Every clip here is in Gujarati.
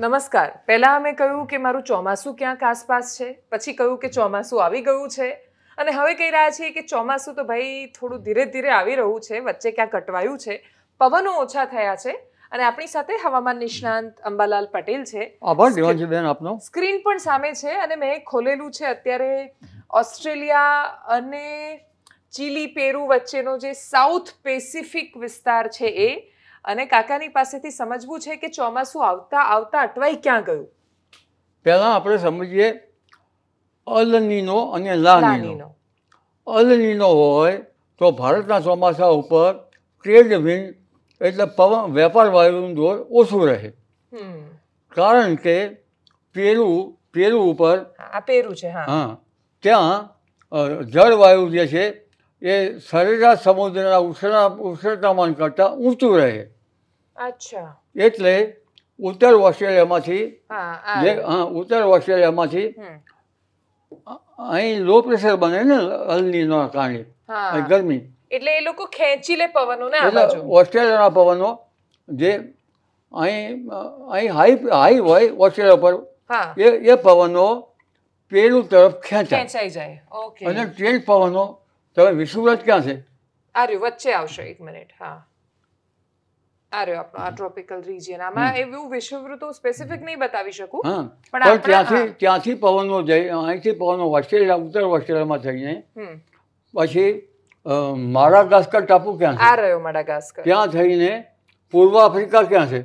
નમસ્કાર પહેલાં અમે કહ્યું કે મારું ચોમાસું ક્યાંક આસપાસ છે પછી કહ્યું કે ચોમાસું આવી ગયું છે અને હવે કહી રહ્યા છીએ કે ચોમાસું તો ભાઈ થોડું ધીરે ધીરે આવી રહ્યું છે વચ્ચે ક્યાં કટવાયું છે પવનો ઓછા થયા છે અને આપણી સાથે હવામાન નિષ્ણાંત અંબાલાલ પટેલ છે આભાર દેવાંશીબેન આપનો સ્ક્રીન પણ સામે છે અને મેં ખોલેલું છે અત્યારે ઓસ્ટ્રેલિયા અને ચીલી પેરુ વચ્ચેનો જે સાઉથ પેસિફિક વિસ્તાર છે એ અને કાકાની પાસેથી સમજવું છે કે ચોમાસું આવતા આવતા અટવાઈ ક્યાં ગયું પહેલાં આપણે સમજીએ અલનીનો અને લાનીનો અલનીનો હોય તો ભારતના ચોમાસા ઉપર ટ્રેડ વિન્ડ એટલે પવન વેપાર વાયુનું દોર ઓછું રહે કારણ કે પેરું પેરુ ઉપર આ પેરુ છે હા ત્યાં જળવાયુ જે છે એ સરેરાશ સમુદ્રના ઉષ્ણા ઉષ્ણતામાન કરતા ઊંચું રહે અચ્છા એટલે ઉત્તર ઓસ્ટ્રેલિયામાંથી હા ઉત્તર ઓસ્ટ્રેલિયામાંથી અહીં લો પ્રેશર બને ને અલનીના કારણે ગરમી એટલે એ લોકો ખેંચી લે પવનો ને એટલે ઓસ્ટ્રેલિયાના પવનો જે અહીં અહીં હાઈ હાઈ હોય ઓસ્ટ્રેલિયા પર એ એ પવનો પેલું તરફ ખેંચાય જાય અને ટ્રેન પવનો તો હવે વિષુવ્રત ક્યાં છે આ વચ્ચે આવશે એક મિનિટ હા આ રહ્યો આપણો આ ટ્રોપિકલ રીજિયન આમાં એવું વિષુવૃતો સ્પેસિફિક નહીં બતાવી શકું પણ ત્યાંથી ત્યાંથી પવનો જઈ અહીંથી પવનો ઓસ્ટ્રેલિયા ઉત્તર ઓસ્ટ્રેલિયામાં થઈને પછી માડાગાસ્કર ટાપુ ક્યાં છે આ રહ્યો માડાગાસ્કર ત્યાં થઈને પૂર્વ આફ્રિકા ક્યાં છે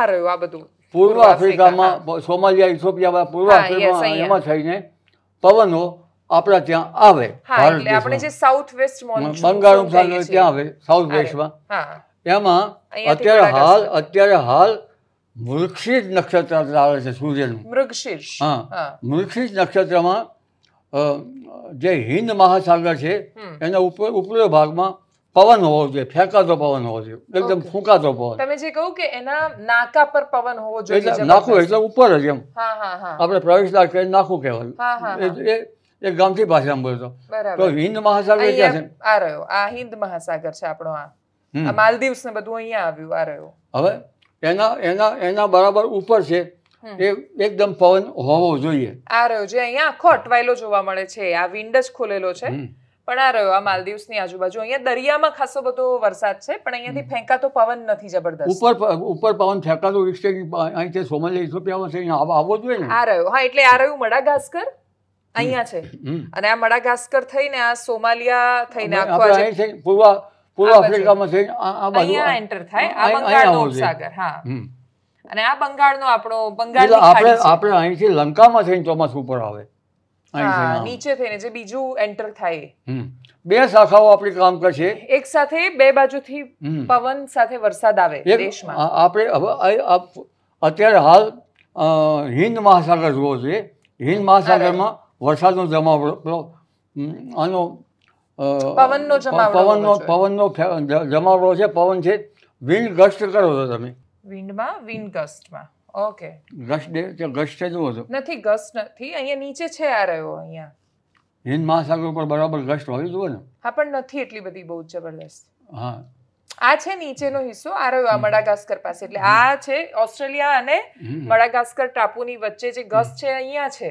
આ રહ્યું આ બધું પૂર્વ આફ્રિકામાં સોમાલિયા ઇથોપિયા પૂર્વ આફ્રિકામાં એમાં થઈને પવનો આપણા ત્યાં આવે બંગાળ ત્યાં આવે સાઉથ વેસ્ટમાં એમાં અત્યારે હાલ અત્યારે હાલ મૃક્ષીજ નક્ષત્ર આવે છે સૂર્યનું હા મૃક્ષીજ નક્ષત્રમાં જે હિન્દ મહાસાગર છે એના ઉપર ઉપલો ભાગમાં પવન હોવો જોઈએ ફેંકાતો પવન હોવો જોઈએ એકદમ ફૂંકાતો પવન તમે જે કહ્યું કે એના નાકા પર પવન હોવો જોઈએ નાખું એટલે ઉપર જ એમ આપણે પ્રવેશદાર દ્વાર નાખું કહેવાય એ ગામથી ભાષામાં બોલતો તો હિન્દ મહાસાગર ક્યાં છે આ રહ્યો આ હિન્દ મહાસાગર છે આપણો આ માલદીવ્સ ને બધું અહીંયા આવ્યું આ રહ્યો હવે એના એના એના બરાબર ઉપર છે એ એકદમ પવન હોવો જોઈએ આ રહ્યો જે અહીંયા આખો અટવાયેલો જોવા મળે છે આ વિન્ડ જ ખોલેલો છે પણ આ રહ્યો આ ની આજુબાજુ અહીંયા દરિયામાં ખાસો બધો વરસાદ છે પણ અહીંયાથી ફેંકાતો પવન નથી જબરદસ્ત ઉપર ઉપર પવન ફેંકાતો અહીંથી સોમાલિયા ઇથોપિયામાં છે આવો આવવો જોઈએ આ રહ્યો હા એટલે આ રહ્યું મડાગાસ્કર અહીંયા છે અને આ મડાગાસ્કર થઈને આ સોમાલિયા થઈને આખો છે પૂર્વ પૂર્વ આફ્રિકામાં છે આ બાજુ અહીંયા એન્ટર થાય આ બંગાળનો ઉપસાગર હા અને આ બંગાળનો આપણો બંગાળની આપણે આપણે અહીંથી લંકામાં થઈને ચોમાસું ઉપર આવે નીચે થઈને જે બીજું એન્ટર થાય બે શાખાઓ આપણી કામ કરશે એક સાથે બે બાજુથી પવન સાથે વરસાદ આવે દેશમાં આપણે અત્યારે હાલ હિન્દ મહાસાગર જોવો છે હિન્દ મહાસાગરમાં વરસાદનો જમાવડો આનો પવનનો પવનનો જમાવડો છે પવન છે વિન્ડ ગસ્ટ કરો છો તમે વિન્ડમાં વિન્ડ ગસ્ટમાં ઓકે ગસ્ટ ગસ્ટ છે જુઓ છો નથી ગસ્ટ નથી અહીંયા નીચે છે આ રહ્યો અહીંયા હિન્દ મહાસાગર ઉપર બરાબર ગસ્ટ હોય જુઓ ને હા પણ નથી એટલી બધી બહુ જબરદસ્ત હા આ છે નીચેનો હિસ્સો આ રહ્યો આ મડાગાસ્કર પાસે એટલે આ છે ઓસ્ટ્રેલિયા અને મડાગાસ્કર ટાપુની વચ્ચે જે ગસ છે અહીંયા છે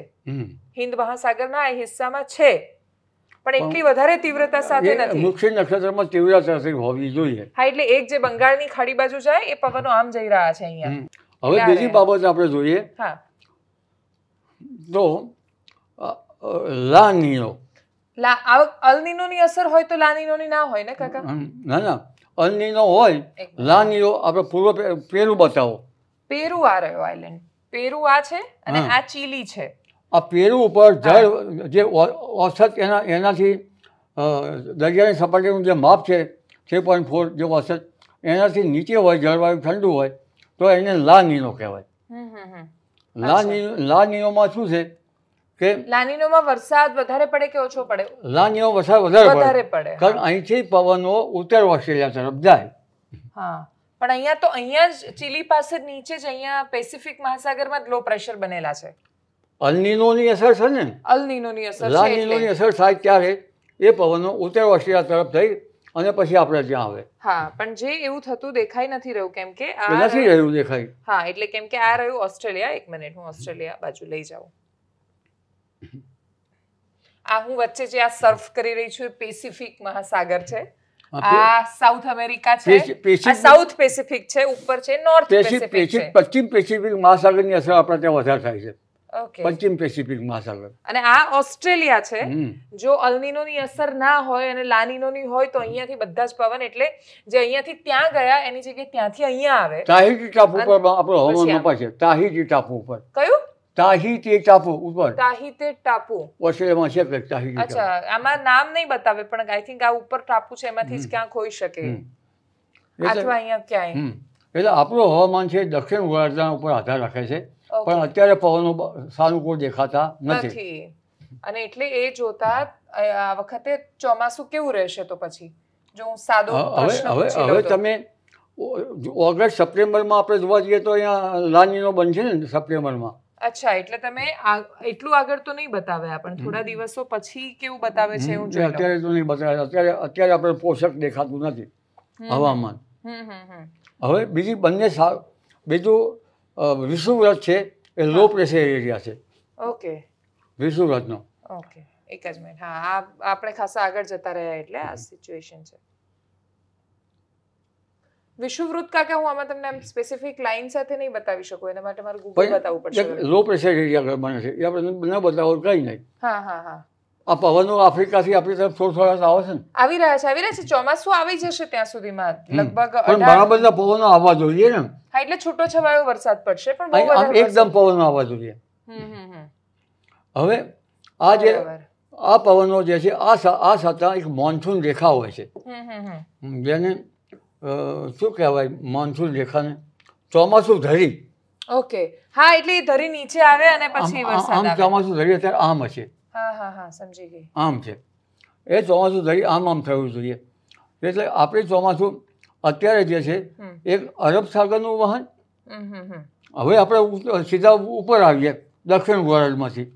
હિન્દ મહાસાગરના આ હિસ્સામાં છે પણ એટલી વધારે તીવ્રતા સાથે નથી મુખ્ય નક્ષત્રમાં તીવ્રતા હોવી જોઈએ હા એટલે એક જે બંગાળની ખાડી બાજુ જાય એ પવનો આમ જઈ રહ્યા છે અહીંયા હવે બીજી બાબત આપણે જોઈએ હા તો લાનીનો લા અલનીનોની અસર હોય તો લાનીનોની ના હોય ને કાકા ના ના અલનીનો હોય લાનીનો આપણે પૂર્વ પેરુ બતાવો પેરુ આ રહ્યો આઇલેન્ડ પેરુ આ છે અને આ ચીલી છે આ પેરુ ઉપર જળ જે ઓસત એના એનાથી દરિયાની સપાટીનું જે માપ છે થ્રી પોઈન્ટ ફોર જે ઓસત એનાથી નીચે હોય જળવાયું ઠંડુ હોય તો એને લા લાનીનો કહેવાય લા લા લાનીનોમાં શું છે કે લાનીનોમાં વરસાદ વધારે પડે કે ઓછો પડે વધારે પડે અહીંથી પવનો ઉત્તર ઓસ્ટ્રેલિયા તરફ જાય હા પણ અહીંયા તો અહીંયા જ ચીલી પાસે નીચે જ અહીંયા પેસિફિક મહાસાગરમાં લો પ્રેશર બનેલા છે અલનીનોની અસર છે ને અલનીનોની અસર લાનીનોની અસર થાય ત્યારે એ પવનો ઉત્તર ઓસ્ટ્રેલિયા તરફ થઈ અને પછી આપણે ત્યાં આવે હા પણ જે એવું થતું દેખાઈ નથી રહ્યું કેમ કે આ નથી રહ્યું દેખાય હા એટલે કેમ કે આ રહ્યું ઓસ્ટ્રેલિયા એક મિનિટ હું ઓસ્ટ્રેલિયા બાજુ લઈ જાઉં આ હું વચ્ચે જે આ સર્ફ કરી રહી છું પેસિફિક મહાસાગર છે આ સાઉથ અમેરિકા છે આ સાઉથ પેસિફિક છે ઉપર છે નોર્થ પેસિફિક છે પશ્ચિમ પેસિફિક મહાસાગરની અસર આપણે ત્યાં વધારે થાય છે પશ્ચિમ પેસિફિક મહાસાગર અને આ ઓસ્ટ્રેલિયા છે જો અલ્નિનોની અસર ના હોય અને લાનિનોની હોય તો અહીંયાથી બધા જ પવન એટલે જે અહીંયાથી ત્યાં ગયા એની જગ્યાએ ત્યાંથી અહીંયા આવે તાહિતી ટાપુ પર આપણો હવામાન મપા તાહિતી ટાપુ ઉપર કયું તાહિતી ટાપુ ઉપર તાહિતે ટાપુ ઓસ્ટ્રેલિયામાં છે કંઈક તાહિતી અચ્છા આમાં નામ નહીં બતાવે પણ આઈ થિંક આ ઉપર ટાપુ છે એમાંથી જ ક્યાંક હોઈ શકે અથવા અહીંયા ક્યાંય એટલે આપણું હવામાન છે દક્ષિણ ગોળાર્ધના ઉપર આધાર રાખે છે પણ અત્યારે પવનો સાનુકૂળ દેખાતા નથી અને એટલે એ જોતા આ વખતે ચોમાસું કેવું રહેશે તો પછી જો હું સાદો પ્રશ્ન હવે હવે તમે ઓગસ્ટ સપ્ટેમ્બરમાં આપણે જોવા જઈએ તો અહીંયા લાનીનો બનશે ને સપ્ટેમ્બરમાં અચ્છા એટલે તમે એટલું આગળ તો નહીં બતાવ્યા પણ થોડા દિવસો પછી કેવું બતાવે છે હું અત્યારે તો નહીં બતાવે અત્યારે અત્યારે આપણે પોષક દેખાતું નથી હવામાન હવે બીજી બંને બીજું વિષુવ્રત છે એ લો પ્રેશર એરિયા છે ઓકે વિષુવ્રતનો ઓકે એક જ મિનિટ હા આપણે ખાસા આગળ જતા રહ્યા એટલે આ સિચ્યુએશન છે વિષુવવૃત્ત કાકા હું આમાં તમને સ્પેસિફિક લાઇન સાથે નહીં બતાવી શકું એના માટે મારે ગૂગલ બતાવવું પડશે લો પ્રેશર એરિયા બને છે એ આપણે ન બતાવો કંઈ નહીં હા હા હા આ પવનો આફ્રિકાથી આપણી તરફ થોડ થોડા આવે છે આવી રહ્યા છે આવી રહ્યા છે ચોમાસું આવી જશે ત્યાં સુધીમાં લગભગ પણ ઘણા બધા પવનો આવવા જોઈએ ને હા એટલે છૂટો છવાયો વરસાદ પડશે પણ બહુ એકદમ પવનો આવવા જોઈએ હવે આ જે આ પવનો જે છે આ આ સાથે એક મોન્સૂન રેખા હોય છે જેને શું કહેવાય મોન્સૂન રેખાને ચોમાસું ધરી ઓકે હા એટલે ધરી નીચે આવે અને પછી આમ ચોમાસું ધરી અત્યારે આમ હશે આમ છે એ ચોમાસું ધરી આમ આમ થવું જોઈએ એટલે આપણે ચોમાસું અત્યારે જે છે એક અરબ સાગરનું વહન હવે આપણે સીધા ઉપર આવીએ દક્ષિણ ગોળાર્ધમાંથી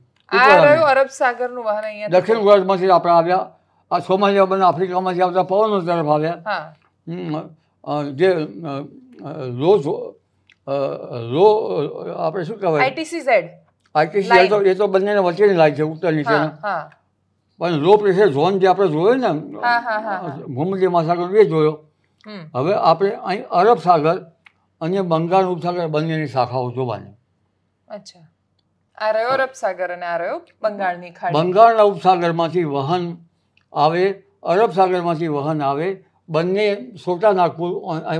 અરબ સાગરનું વહન અહીંયા દક્ષિણ ગોળાર્ધમાંથી આપણે આવ્યા આ સોમાલિયા બને આફ્રિકામાંથી આવતા પવનો તરફ આવ્યા જે રોજ રો આપણે શું કહેવાય આઈટીસી ઝેડ આઈટીસી તો એ તો બંનેને વચ્ચેની લાઈન છે ઉત્તર નીચે પણ લો પ્રેશર ઝોન જે આપણે જોયો ને ભૂમધ્ય મહાસાગર એ જોયો હવે આપણે અહીં અરબ સાગર અને બંગાળ ઉપસાગર બંનેની શાખાઓ જોવાની અચ્છા આ રહ્યો અરબ સાગર અને આ રહ્યો બંગાળની ખાડી બંગાળના ઉપસાગરમાંથી વહન આવે અરબ સાગરમાંથી વહન આવે બંને છોટા નાગપુર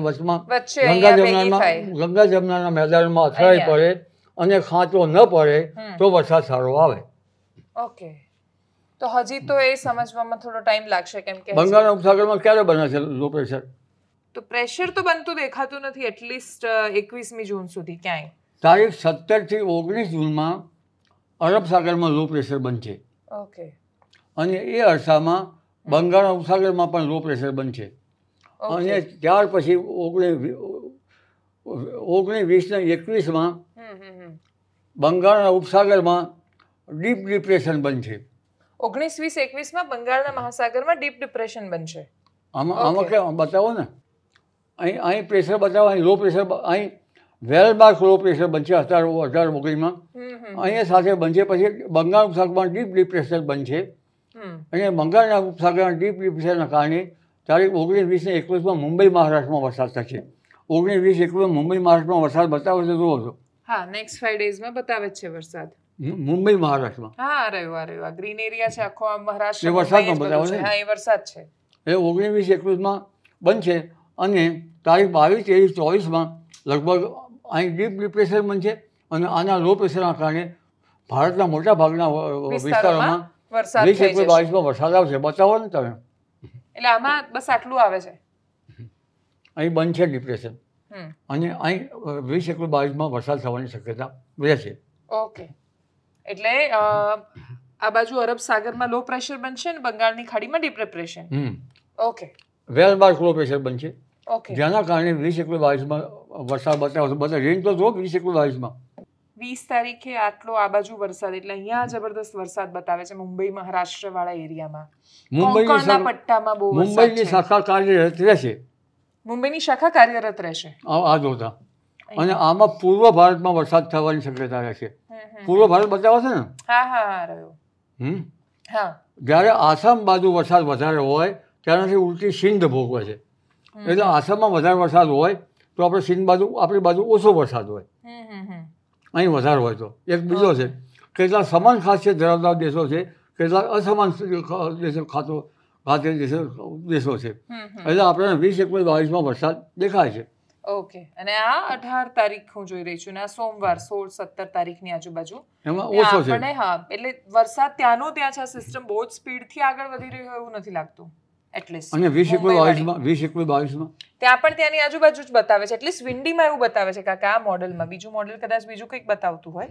વચમાં ગંગા જમનામાં ગંગા જમનાના મેદાનમાં અથડાઈ પડે અને ખાંચો ન પડે તો વરસાદ સારો આવે ઓકે તો હજી તો એ સમજવામાં થોડો ટાઈમ લાગશે કેમ કે બંગાળના ઉપસાગરમાં ક્યારે બને છે લો પ્રેશર તો પ્રેશર તો બનતું દેખાતું નથી એટલીસ્ટ એકવીસમી જૂન સુધી ક્યાંય તારીખ થી ઓગણીસ જૂનમાં અરબ સાગરમાં લો પ્રેશર બનશે ઓકે અને એ અરસામાં બંગાળના ઉપસાગરમાં પણ લો પ્રેશર બનશે અને ત્યાર પછી ઓગણીસ ઓગણી વીસને એકવીસમાં બંગાળના ઉપસાગરમાં ડીપ ડિપ્રેશન બનશે ઓગણીસ વીસ એકવીસમાં બંગાળના મહાસાગરમાં ડીપ ડિપ્રેશન બનશે આમાં આમાં કે બતાવો ને અહીં અહીં પ્રેશર બતાવો અહીં લો પ્રેશર અહીં વેલબાર્ક લો પ્રેશર બનશે અઢાર અઢાર ઓગણીમાં અહીંયા સાથે બનશે પછી બંગાળ ઉપસાગરમાં ડીપ ડિપ્રેશન બનશે અને બંગાળના ઉપસાગરમાં ડીપ ડિપ્રેશનના કારણે તારીખ ઓગણીસ વીસ ને એકવીસમાં મુંબઈ મહારાષ્ટ્રમાં વરસાદ થશે ઓગણીસ વીસ એકવીસમાં મુંબઈ મહારાષ્ટ્રમાં વરસાદ બતાવે છે જોવો છો હા નેક્સ્ટ ફાઈવ ડેઝમાં બતાવે છે વરસાદ મુંબઈ મહારાષ્ટ્રમાં હા રહ્યું આ ગ્રીન એરિયા છે આખો મહારાષ્ટ્ર વરસાદ બતાવે છે હા એ વરસાદ છે એ ઓગણીસ વીસ એકવીસમાં બનશે અને તારીખ બાવીસ ત્રેવીસ ચોવીસમાં લગભગ અહીં ડીપ ડિપ્રેશન બનશે અને આના લો પ્રેશરના કારણે ભારતના મોટા ભાગના વિસ્તારોમાં વીસ એકવીસ બાવીસમાં વરસાદ આવશે બતાવો ને તમે એટલે આમાં બસ આટલું આવે છે અહીં બંધ છે ડિપ્રેશન અને અહીં વીસ એકલું બાવીસમાં વરસાદ થવાની શક્યતા રહેશે ઓકે એટલે આ બાજુ અરબ સાગરમાં લો પ્રેશર બનશે અને બંગાળની ખાડીમાં deep depression okay well marked low pressure બનશે ઓકે જેના કારણે વીસ એકલું બાવીસમાં વરસાદ બતાવશે બધા રેન તો જો વીસ એકલું બાવીસમાં વીસ તારીખે આટલો આ બાજુ વરસાદ એટલે અહીંયા જબરદસ્ત વરસાદ બતાવે છે મુંબઈ મહારાષ્ટ્ર વાળા એરિયામાં મુંબઈના પટ્ટામાં બહુ મુંબઈની શાખા કાર્યરત રહેશે મુંબઈની શાખા કાર્યરત રહેશે આ જોતા અને આમાં પૂર્વ ભારતમાં વરસાદ થવાની શક્યતા રહેશે પૂર્વ ભારત બતાવો છે ને હા હા રહ્યો હમ હા જ્યારે આસામ બાજુ વરસાદ વધારે હોય ત્યારથી ઉલટી સિંધ ભોગવે છે એટલે આસામમાં વધારે વરસાદ હોય તો આપણે સિંધ બાજુ આપણી બાજુ ઓછો વરસાદ હોય અહીં વધારો હોય તો એક બીજો છે કેટલા સમાન ખાસિયત ધરાવતા દેશો છે કેટલા અસમાન દેશો ખાતો ખાતે દેશો છે એટલે આપણે વીસ એકવીસ બાવીસમાં વરસાદ દેખાય છે ઓકે અને આ અઢાર તારીખ હું જોઈ રહી છું ને આ સોમવાર સોળ સત્તર તારીખ ની આજુબાજુ એમાં ઓછો છે હા એટલે વરસાદ ત્યાંનો ત્યાં છે સિસ્ટમ બહુ જ સ્પીડ થી આગળ વધી રહ્યો એવું નથી લાગતું આજુબાજુ બતાવે છે એટલીસ્ટ વિન્ડીમાં એવું બતાવે છે કાકા આ મોડલમાં બીજું મોડલ કદાચ બીજું કંઈક બતાવતું હોય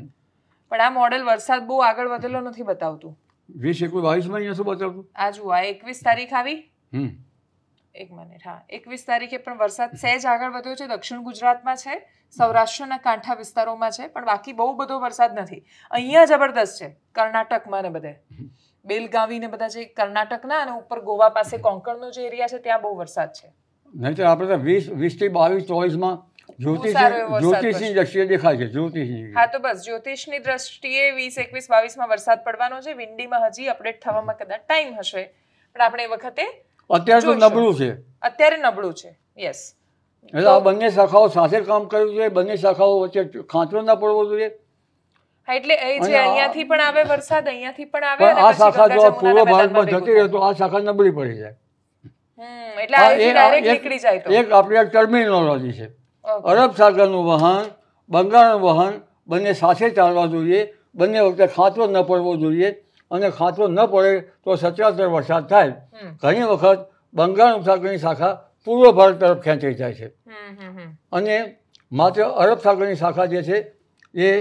પણ આ મોડલ વરસાદ બહુ આગળ વધેલો નથી બતાવતું વીસ એકવીસ આ એકવીસ તારીખ આવી એક મિનિટ હા એકવીસ તારીખે પણ વરસાદ સહેજ આગળ વધ્યો છે દક્ષિણ ગુજરાતમાં છે સૌરાષ્ટ્રના કાંઠા વિસ્તારોમાં છે પણ બાકી બહુ બધો વરસાદ નથી અહીંયા જબરદસ્ત છે કર્ણાટકમાં ને બધે બેલગાવી ને બધા જે કર્ણાટકના અને ઉપર ગોવા પાસે કોંકણનો જે એરિયા છે ત્યાં બહુ વરસાદ છે નહીં તો આપણે તો વીસ વીસથી બાવીસ ચોવીસમાં જ્યોતિષની દ્રષ્ટિએ દેખાય છે હા તો બસ જ્યોતિષની દ્રષ્ટિએ વીસ એકવીસ બાવીસમાં વરસાદ પડવાનો છે વિંડીમાં હજી અપડેટ થવામાં કદાચ ટાઈમ હશે પણ આપણે એ વખતે અત્યારે નબળું છે અત્યારે નબળું છે યસ આ બંને શાખાઓ સાથે કામ કર્યું છે બંને શાખાઓ વચ્ચે ખાંચો ના પડવો જોઈએ એટલે એ જે અહીંયાથી પણ આવે વરસાદ અહીંયાથી પણ આવે આ શાખા જો પૂર્વ ભારતમાં જતી રહે તો આ શાખા નબળી પડી જાય એક આપણી ટર્મિનોલોજી છે અરબ સાગરનું વહન બંગાળનું વહન બંને સાથે ચાલવા જોઈએ બંને વખતે ખાતરો ન પડવો જોઈએ અને ખાતરો ન પડે તો સચરાચર વરસાદ થાય ઘણી વખત બંગાળ ઉપસાગરની શાખા પૂર્વ ભારત તરફ ખેંચી જાય છે અને માત્ર અરબ સાગરની શાખા જે છે એ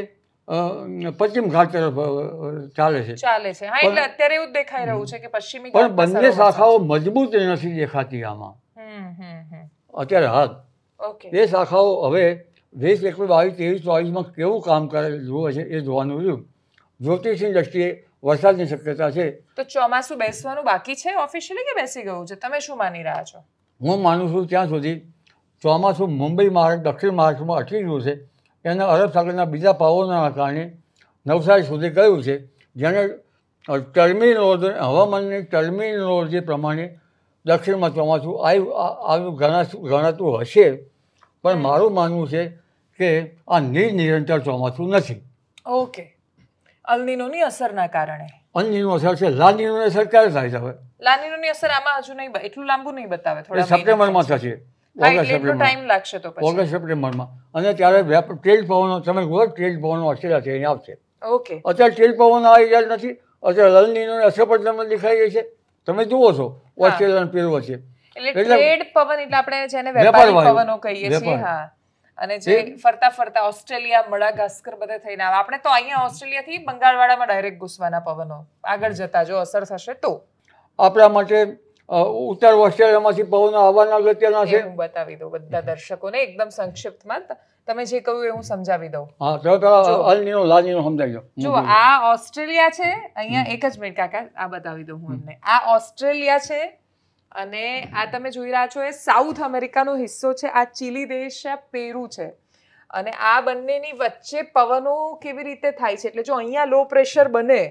પશ્ચિમ ઘાટ તરફ ચાલે છે ચાલે છે હા એટલે અત્યારે એવું દેખાઈ રહ્યું છે કે પશ્ચિમી પણ બંને શાખાઓ મજબૂત નથી દેખાતી આમાં અત્યારે હાલ એ શાખાઓ હવે વીસ એકવીસ બાવીસ ત્રેવીસ ચોવીસમાં કેવું કામ કરે જોવે છે એ જોવાનું રહ્યું જ્યોતિષની દ્રષ્ટિએ વરસાદની શક્યતા છે તો ચોમાસું બેસવાનું બાકી છે ઓફિશિયલી કે બેસી ગયું છે તમે શું માની રહ્યા છો હું માનું છું ત્યાં સુધી ચોમાસું મુંબઈ મહારાષ્ટ્ર દક્ષિણ મહારાષ્ટ્રમાં અટકી ગયું છે એના અરબ સાગરના બીજા પાવોના કારણે નવસારી સુધી ગયું છે જેને ટર્મી હવામાનની ટર્મી રોડ પ્રમાણે દક્ષિણમાં ચોમાસું આવ્યું આવ્યું ગણા ગણાતું હશે પણ મારું માનવું છે કે આ નિરંતર ચોમાસું નથી ઓકે અલનીનોની અસરના કારણે અલનીનો અસર છે લાનીનોની અસર ક્યારે થાય છે હવે લાનીનોની અસર આમાં હજુ નહીં એટલું લાંબુ નહીં બતાવે થોડા સપ્ટેમ્બરમાં થશે ટાઈમ લાગશે તો અને ત્યારે ટ્રેડ પવનો તમે કહો ટ્રેડ પવનો ઓસ્ટ્રેલિયા છે આવશે ઓકે અત્યારે ટ્રેડ પવન આવી ગયા નથી અત્યારે લલનીનો અસર પણ તમને દેખાઈ છે તમે જુઓ છો ઓસ્ટ્રેલિયા પેરવો છે એટલે ટ્રેડ પવન એટલે આપણે જેને વેપારી પવનો કહીએ છીએ હા અને જે ફરતા ફરતા ઓસ્ટ્રેલિયા મડાગાસ્કર બધે થઈને આવે આપણે તો અહીંયા ઓસ્ટ્રેલિયાથી બંગાળવાળામાં ડાયરેક્ટ ઘૂસવાના પવનો આગળ જતા જો અસર થશે તો આપણા માટે ઉત્તર ઓસ્ટ્રેલિયામાંથી પવન આવવાના અગત્યના છે હું બતાવી દઉં બધા દર્શકોને એકદમ સંક્ષિપ્તમાં તમે જે કહ્યું એ હું સમજાવી દઉં હા તો અલનીનો લાનીનો સમજાવી દો જો આ ઓસ્ટ્રેલિયા છે અહીંયા એક જ મિનિટ કાકા આ બતાવી દઉં હું એમને આ ઓસ્ટ્રેલિયા છે અને આ તમે જોઈ રહ્યા છો એ સાઉથ અમેરિકાનો હિસ્સો છે આ ચીલી દેશ છે પેરુ છે અને આ બંનેની વચ્ચે પવનો કેવી રીતે થાય છે એટલે જો અહીંયા લો પ્રેશર બને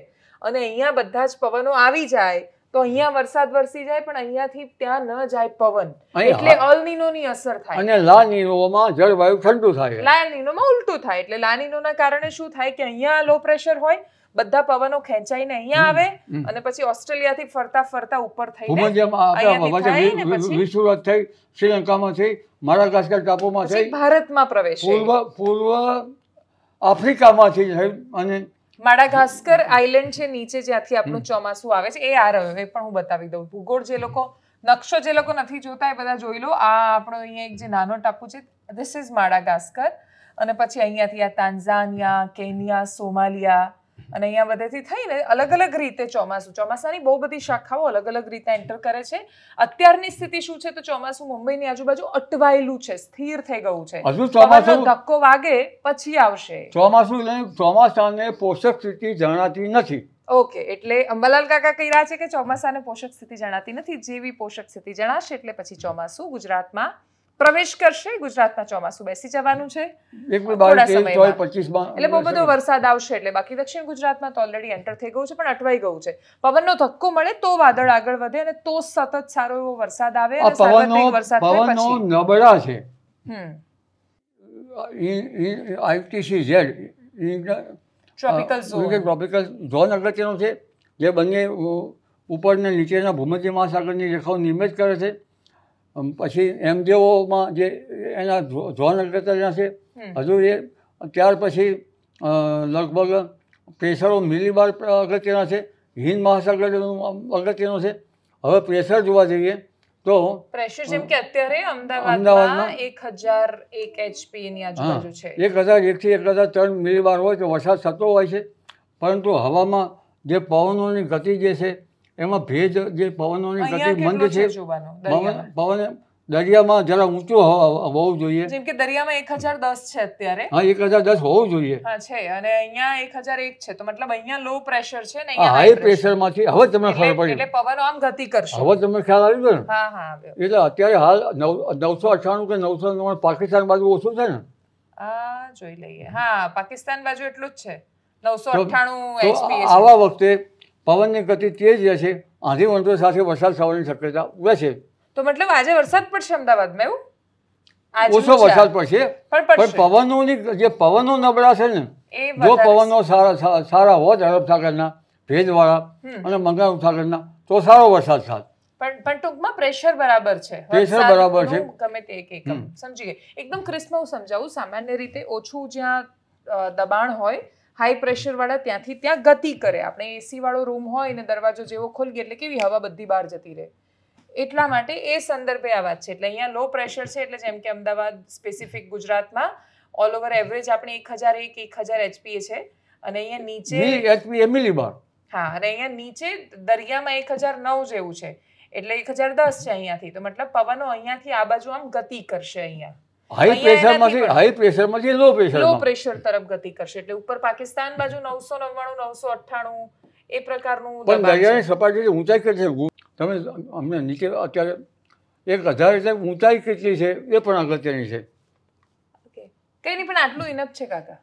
અને અહીંયા બધા જ પવનો આવી જાય તો અહીંયા વરસાદ વરસી જાય પણ અહીંયાથી ત્યાં ન જાય પવન એટલે અલ ની અસર થાય અને લા જળવાયુ ઠંડુ થાય લા ઉલટું થાય એટલે લા કારણે શું થાય કે અહીંયા લો પ્રેશર હોય બધા પવનો ખેંચાઈને અહીંયા આવે અને પછી ઓસ્ટ્રેલિયાથી ફરતા ફરતા ઉપર થઈ વિષુરત થઈ શ્રીલંકામાં થઈ માડાગાસ્કર ટાપુમાં થઈ ભારતમાં પ્રવેશ પૂર્વ પૂર્વ આફ્રિકામાંથી અને માડાઘાસ્કર આઈલેન્ડ છે નીચે જ્યાંથી આપણું ચોમાસું આવે છે એ આ રહ્યો એ પણ હું બતાવી દઉં ભૂગોળ જે લોકો નકશો જે લોકો નથી જોતા એ બધા જોઈ લો આ આપણો અહીંયા એક જે નાનો ટાપુ છે ધીસ ઇઝ માડાઘાસ્કર અને પછી અહીંયાથી આ તાન્ઝાનિયા કેનિયા સોમાલિયા અને અહીંયા બધેથી થઈને અલગ અલગ રીતે ચોમાસું ચોમાસાની બહુ બધી શાખાઓ અલગ અલગ રીતે એન્ટર કરે છે અત્યારની સ્થિતિ શું છે તો ચોમાસું મુંબઈની આજુબાજુ અટવાયેલું છે સ્થિર થઈ ગયું છે હજુ ચોમાસું ધક્કો વાગે પછી આવશે ચોમાસું ચોમાસાને પોષક સ્થિતિ જણાતી નથી ઓકે એટલે અંબાલાલ કાકા કહી રહ્યા છે કે ચોમાસાને પોષક સ્થિતિ જણાતી નથી જેવી પોષક સ્થિતિ જણાશે એટલે પછી ચોમાસું ગુજરાતમાં પ્રવેશ કરશે ગુજરાતમાં ચોમાસું બેસી જવાનું છે એટલે બહુ બધો વરસાદ આવશે એટલે બાકી દક્ષિણ ગુજરાતમાં તો ઓલરેડી એન્ટર થઈ ગયું છે પણ અટવાઈ ગયું છે પવનનો ધક્કો મળે તો વાદળ આગળ વધે અને તો સતત સારો એવો વરસાદ આવે વરસાદ નબળા છે ITC Z tropical zone tropical zone અગત્યનો છે જે બંને ઉપર ને નીચેના ભૂમધ્ય મહાસાગરની રેખાઓ નિર્મિત કરે છે પછી એમદેઓમાં જે એના જોન અગરતલા છે હજુ એ ત્યાર પછી લગભગ પ્રેશરો મિલીબાર અગત્યના છે હિન્દ મહાસાગર અગત્યનો છે હવે પ્રેશર જોવા જઈએ તો પ્રેશર જેમ કે અત્યારે અમદાવાદમાં એક હજાર એક એચપીની આજુબાજુ છે એક હજાર એકથી એક હજાર ત્રણ મિલીબાર હોય તો વરસાદ થતો હોય છે પરંતુ હવામાં જે પવનોની ગતિ જે છે એમાં ભેજ જે પવનોની ગતિ મંદ છે પવન દરિયામાં જરા ઊંચો હોવું જોઈએ જેમ કે દરિયામાં એક હજાર દસ છે અત્યારે હા એક હજાર દસ હોવું જોઈએ છે અને અહીંયા એક હજાર એક છે તો મતલબ અહીંયા લો પ્રેશર છે ને હાઈ પ્રેશરમાંથી હવે તમને ખબર પડી એટલે પવન આમ ગતિ કરશે હવે તમને ખ્યાલ આવી ગયો ને એટલે અત્યારે હાલ નવસો અઠ્ઠાણું કે નવસો નવ્વાણું પાકિસ્તાન બાજુ ઓછું છે ને આ જોઈ લઈએ હા પાકિસ્તાન બાજુ એટલું જ છે નવસો અઠ્ઠાણું આવા વખતે પવનની ગતિ તેજ રહેશે આંધી વંટો સાથે વરસાદ થવાની શક્યતા રહેશે તો મતલબ આજે વરસાદ પડશે અમદાવાદમાં એવું ઓછો વરસાદ પડશે પણ પવનોની જે પવનો નબળા છે ને જો પવનો સારા સારા હોત અરબ સાગરના ભેજવાળા અને બંગાળ સાગરના તો સારો વરસાદ થાત પણ પણ ટૂંકમાં પ્રેશર બરાબર છે પ્રેશર બરાબર છે ગમે તે એક એકમ સમજી ગઈ એકદમ ક્રિસ્મ હું સમજાવું સામાન્ય રીતે ઓછું જ્યાં દબાણ હોય હાઈ પ્રેશરવાળા ત્યાંથી ત્યાં ગતિ કરે આપણે એસીવાળો રૂમ હોય ને દરવાજો જેવો ખોલીએ એટલે કેવી હવા બધી બહાર જતી રહે એટલા માટે એ સંદર્ભે આ વાત છે એટલે અહીંયા લો પ્રેશર છે એટલે જેમ કે અમદાવાદ સ્પેસિફિક ગુજરાતમાં ઓલ ઓવર એવરેજ આપણે એક હજાર એક એક હજાર એચપીએ છે અને અહીંયા નીચે એચપીએ મિલીબાર હા અને અહીંયા નીચે દરિયામાં એક હજાર નવ જેવું છે એટલે એક હજાર દસ છે અહીંયાથી તો મતલબ પવનો અહીંયાથી આ બાજુ આમ ગતિ કરશે અહીંયા હાઈ પ્રેશરમાંથી હાઈ પ્રેશરમાંથી લો પ્રેશર લો પ્રેશર તરફ ગતિ કરશે એટલે ઉપર પાકિસ્તાન બાજુ નવસો નવ્વાણું નવસો અઠ્ઠાણું એ પ્રકારનું પણ દરિયાની સપાટી ઊંચાઈ કેટલી છે તમે અમને નીચે અત્યારે એક હજાર એટલે ઊંચાઈ કેટલી છે એ પણ અગત્યની છે કઈ નહીં પણ આટલું ઇનફ છે કાકા